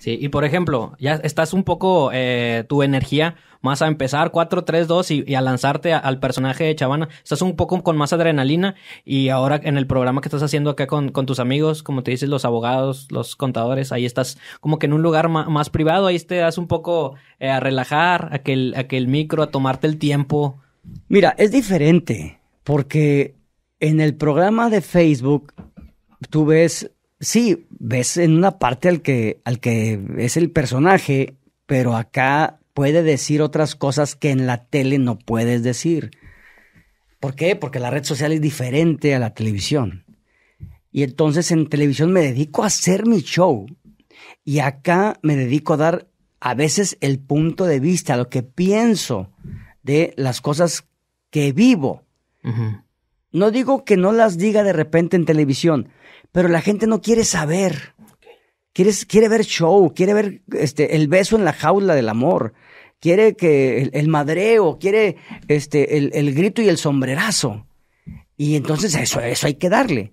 Sí, y por ejemplo, ya estás un poco eh, tu energía más a empezar 4, 3, 2 y, a lanzarte al personaje de Chavana. Estás un poco con más adrenalina y ahora en el programa que estás haciendo acá con, tus amigos, como te dices, los abogados, los contadores, ahí estás como que en un lugar más privado, ahí te das un poco eh, a relajar, a que, a que el micro, a tomarte el tiempo. Mira, es diferente porque en el programa de Facebook tú ves sí, ves en una parte al que, al que es el personaje, pero acá puede decir otras cosas que en la tele no puedes decir. ¿Por qué? Porque la red social es diferente a la televisión. Y entonces en televisión me dedico a hacer mi show. Y acá me dedico a dar a veces el punto de vista, lo que pienso de las cosas que vivo. No digo que no las diga de repente en televisión, pero la gente no quiere saber. Quiere, quiere ver show, quiere ver este, el beso en la jaula del amor, quiere que el, madreo, quiere este, el, grito y el sombrerazo. Y entonces eso, eso hay que darle.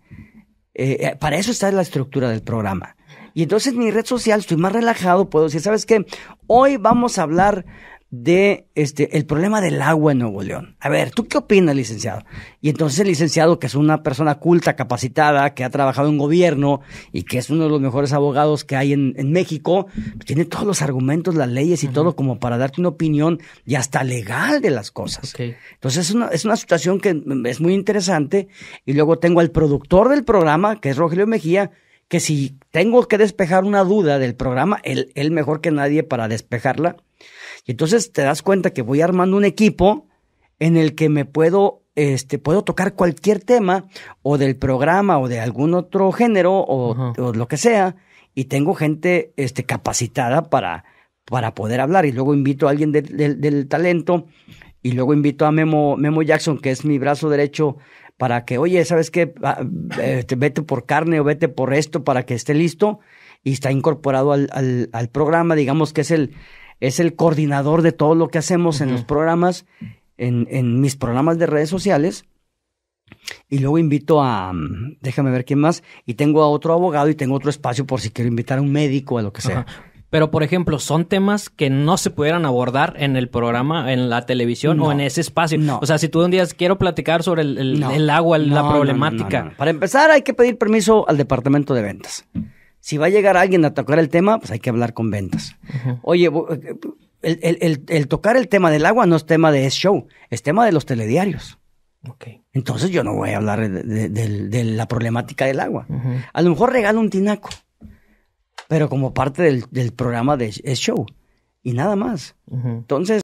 Eh, eh, para eso está la estructura del programa. Y entonces en mi red social estoy más relajado, puedo decir, ¿sabes qué? Hoy vamos a hablar de este el problema del agua en Nuevo León. A ver, ¿tú qué opinas, licenciado? Y entonces el licenciado, que es una persona culta, capacitada, que ha trabajado en gobierno y que es uno de los mejores abogados que hay en, México, tiene todos los argumentos, las leyes y todo como para darte una opinión y hasta legal de las cosas. Entonces es una, es una situación que es muy interesante. Y luego tengo al productor del programa, que es Rogelio Mejía, que si tengo que despejar una duda del programa, él, mejor que nadie para despejarla. Y entonces te das cuenta que voy armando un equipo en el que me puedo, este, puedo tocar cualquier tema o del programa o de algún otro género o, lo que sea. Y tengo gente este, capacitada para, para poder hablar. Y luego invito a alguien del talento y luego invito a Memo, Memo Jackson, que es mi brazo derecho, para que, oye, ¿sabes qué? Ah, este, vete por carne o vete por esto para que esté listo. Y está incorporado al, al, programa, digamos que es el, es el coordinador de todo lo que hacemos en los programas, en, mis programas de redes sociales. Y luego invito a, déjame ver quién más, y tengo a otro abogado y tengo otro espacio por si quiero invitar a un médico, a lo que sea. Pero, por ejemplo, son temas que no se pudieran abordar en el programa, en la televisión o en ese espacio. O sea, si tú un día quiero platicar sobre el, agua, la problemática. Para empezar, hay que pedir permiso al departamento de ventas. Si va a llegar alguien a tocar el tema, pues hay que hablar con ventas. Oye, el, tocar el tema del agua no es tema de ese show, es tema de los telediarios. Entonces yo no voy a hablar de, la problemática del agua. A lo mejor regalo un tinaco pero como parte del, del programa de show y nada más. Entonces,